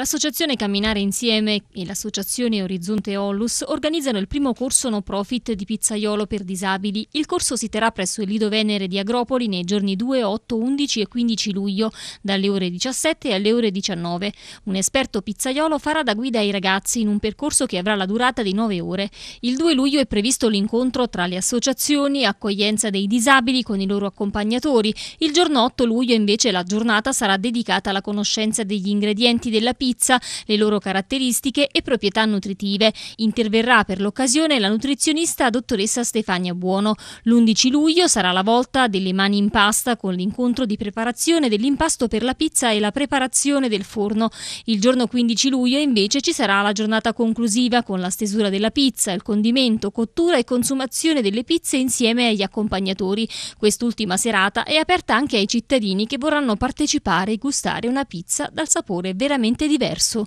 L'associazione Camminare Insieme e l'associazione Orizzonte Ollus organizzano il primo corso no profit di pizzaiolo per disabili. Il corso si terrà presso il Lido Venere di Agropoli nei giorni 2, 8, 11 e 15 luglio, dalle ore 17 alle ore 19. Un esperto pizzaiolo farà da guida ai ragazzi in un percorso che avrà la durata di 9 ore. Il 2 luglio è previsto l'incontro tra le associazioni accoglienza dei disabili con i loro accompagnatori. Il giorno 8 luglio invece la giornata sarà dedicata alla conoscenza degli ingredienti della pizza pizza, le loro caratteristiche e proprietà nutritive. Interverrà per l'occasione la nutrizionista dottoressa Stefania Buono. L'11 luglio sarà la volta delle mani in pasta con l'incontro di preparazione dell'impasto per la pizza e la preparazione del forno. Il giorno 15 luglio invece ci sarà la giornata conclusiva con la stesura della pizza, il condimento, cottura e consumazione delle pizze insieme agli accompagnatori. Quest'ultima serata è aperta anche ai cittadini che vorranno partecipare e gustare una pizza dal sapore veramente diverso.